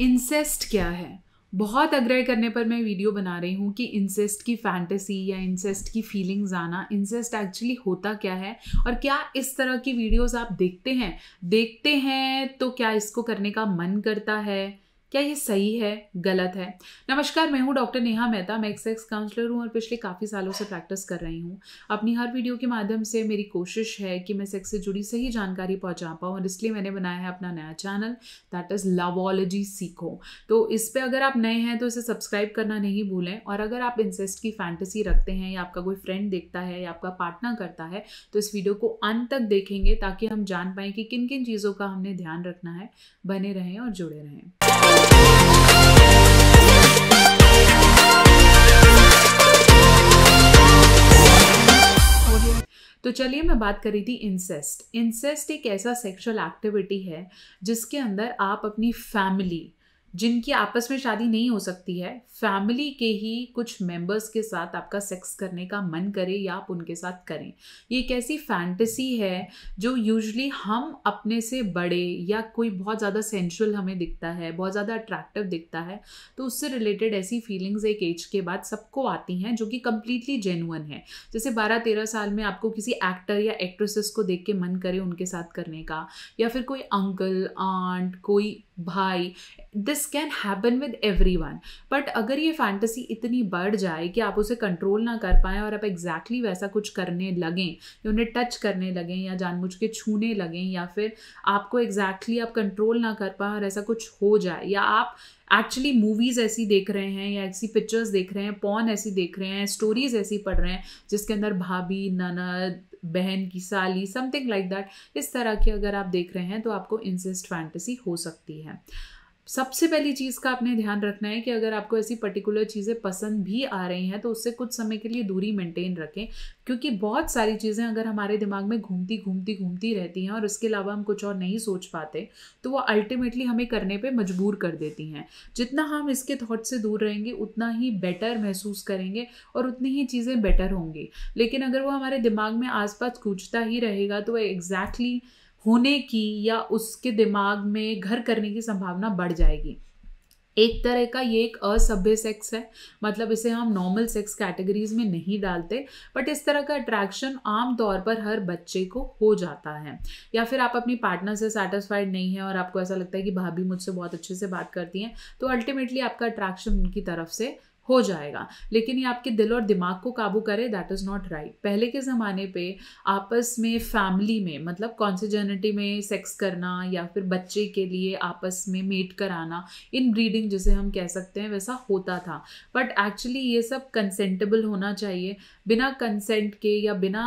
incest क्या है बहुत आग्रह करने पर मैं वीडियो बना रही हूँ कि इंसेस्ट की फैंटेसी या इंसेस्ट की फीलिंग्स आना इंसेस्ट एक्चुअली होता क्या है और क्या इस तरह की वीडियोस आप देखते हैं देखते हैं तो क्या इसको करने का मन करता है क्या ये सही है गलत है नमस्कार मैं हूँ डॉक्टर नेहा मेहता मैं सेक्स काउंसलर हूँ और पिछले काफ़ी सालों से प्रैक्टिस कर रही हूँ अपनी हर वीडियो के माध्यम से मेरी कोशिश है कि मैं सेक्स से जुड़ी सही जानकारी पहुँचा पाऊँ और इसलिए मैंने बनाया है अपना नया चैनल दैट इज़ लवोलॉजी सीखो तो इस पर अगर आप नए हैं तो इसे सब्सक्राइब करना नहीं भूलें और अगर आप इंसेस्ट की फैंटेसी रखते हैं या आपका कोई फ्रेंड देखता है या आपका पार्टनर करता है तो इस वीडियो को अंत तक देखेंगे ताकि हम जान पाएँ कि किन किन चीज़ों का हमने ध्यान रखना है बने रहें और जुड़े रहें तो चलिए मैं बात कर रही थी इंसेस्ट इंसेस्ट एक ऐसा सेक्सुअल एक्टिविटी है जिसके अंदर आप अपनी फैमिली जिनकी आपस में शादी नहीं हो सकती है फैमिली के ही कुछ मेंबर्स के साथ आपका सेक्स करने का मन करे या आप उनके साथ करें ये एक ऐसी फैंटसी है जो यूजली हम अपने से बड़े या कोई बहुत ज़्यादा सेंशुअल हमें दिखता है बहुत ज़्यादा अट्रैक्टिव दिखता है तो उससे रिलेटेड ऐसी फीलिंग्स एक एज के बाद सबको आती हैं जो कि कम्प्लीटली जेनुअन है जैसे बारह तेरह साल में आपको किसी एक्टर या एक्ट्रेसेस को देख के मन करे उनके साथ करने का या फिर कोई अंकल आंट कोई भाई this can happen with everyone but अगर ये फैंटसी इतनी बढ़ जाए कि आप उसे कंट्रोल ना कर पाए और आप एग्जैक्टली exactly वैसा कुछ करने लगें उन्हें टच करने लगें या जानबूझ के छूने लगें या फिर आपको एग्जैक्टली exactly आप कंट्रोल ना कर पाए और ऐसा कुछ हो जाए या आप एक्चुअली मूवीज़ ऐसी देख रहे हैं या ऐसी पिक्चर्स देख रहे हैं पॉन ऐसी देख रहे हैं स्टोरीज़ ऐसी पढ़ रहे हैं जिसके अंदर भाभी ननद बहन की साली समथिंग लाइक दैट इस तरह की अगर आप देख रहे हैं तो आपको इंसेस्ट फैंटेसी हो सकती है सबसे पहली चीज़ का आपने ध्यान रखना है कि अगर आपको ऐसी पर्टिकुलर चीज़ें पसंद भी आ रही हैं तो उससे कुछ समय के लिए दूरी मेंटेन रखें क्योंकि बहुत सारी चीज़ें अगर हमारे दिमाग में घूमती घूमती घूमती रहती हैं और उसके अलावा हम कुछ और नहीं सोच पाते तो वो अल्टीमेटली हमें करने पर मजबूर कर देती हैं जितना हम इसके थाट से दूर रहेंगे उतना ही बेटर महसूस करेंगे और उतनी ही चीज़ें बेटर होंगी लेकिन अगर वो हमारे दिमाग में आसपास कूचता ही रहेगा तो वह एग्जैक्टली exactly होने की या उसके दिमाग में घर करने की संभावना बढ़ जाएगी एक तरह का ये एक असभ्य सेक्स है मतलब इसे हम नॉर्मल सेक्स कैटेगरीज में नहीं डालते बट इस तरह का अट्रैक्शन आम तौर पर हर बच्चे को हो जाता है या फिर आप अपनी पार्टनर से सेटिस्फाइड नहीं है और आपको ऐसा लगता है कि भाभी मुझसे बहुत अच्छे से बात करती हैं तो अल्टीमेटली आपका अट्रैक्शन उनकी तरफ से हो जाएगा लेकिन ये आपके दिल और दिमाग को काबू करे दैट इज़ नॉट राइट पहले के ज़माने पे आपस में फैमिली में मतलब कॉन्सिजनिटी में सेक्स करना या फिर बच्चे के लिए आपस में मेट कराना इन ब्रीडिंग जिसे हम कह सकते हैं वैसा होता था बट एक्चुअली ये सब कंसेंटेबल होना चाहिए बिना कंसेंट के या बिना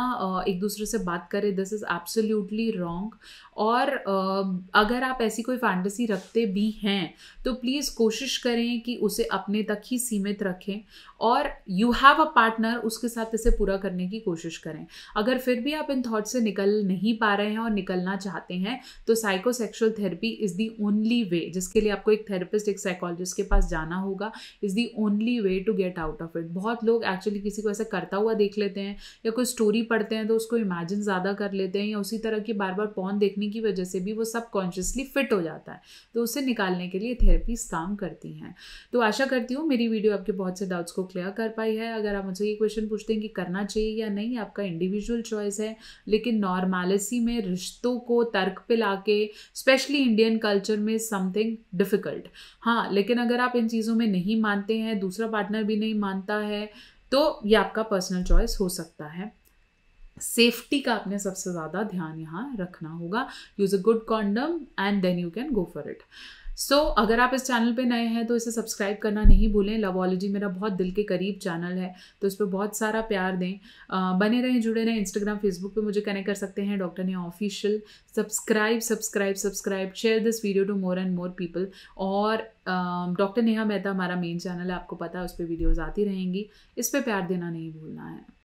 एक दूसरे से बात करे दिस इज़ एब्सोल्यूटली रॉन्ग और अगर आप ऐसी कोई फैंटेसी रखते भी हैं तो प्लीज़ कोशिश करें कि उसे अपने तक ही सीमित रखें और यू हैव अ पार्टनर उसके साथ इसे पूरा करने की कोशिश करें अगर फिर भी आप इन थॉट से निकल नहीं पा रहे हैं और निकलना चाहते हैं तो psychosexual therapy is the only way जिसके लिए आपको एक थेरेपिस्ट एक साइकोलॉजिस्ट के पास जाना होगा is the only way to get out of it बहुत लोग एक्चुअली किसी को ऐसा करता हुआ देख लेते हैं या कोई स्टोरी पढ़ते हैं तो उसको इमेजिन ज़्यादा कर लेते हैं या उसी तरह की बार बार पौन देखने की वजह से भी वो सबकॉन्शियसली फिट हो जाता है तो उसे निकालने के लिए थेरेपीज काम करती हैं तो आशा करती हूँ मेरी वीडियो आपके बहुत से डाउट्स को क्लियर कर पाई है अगर आप मुझसे ये क्वेश्चन पूछते हैं कि करना चाहिए या नहीं आपका इंडिविजुअल चॉइस है लेकिन नॉर्मेलिसी में रिश्तों को तर्क पे ला के स्पेशली इंडियन कल्चर में समथिंग डिफ़िकल्ट हाँ लेकिन अगर आप इन चीज़ों में नहीं मानते हैं दूसरा पार्टनर भी नहीं मानता है तो ये आपका पर्सनल चॉइस हो सकता है सेफ्टी का आपने सबसे ज़्यादा ध्यान यहाँ रखना होगा use a good condom and then you can go for it so so, अगर आप इस चैनल पे नए हैं तो इसे सब्सक्राइब करना नहीं भूलें लवोलॉजी मेरा बहुत दिल के करीब चैनल है तो इस पर बहुत सारा प्यार दें आ, बने रहें जुड़े रहें इंस्टाग्राम फेसबुक पे मुझे कनेक्ट कर सकते हैं डॉक्टर ने official subscribe subscribe subscribe share this video to more and more people और डॉक्टर नेहा मेहता हमारा मेन चैनल है आपको पता है उस पर वीडियोज़ आती रहेंगी इस पर प्यार देना नहीं भूलना है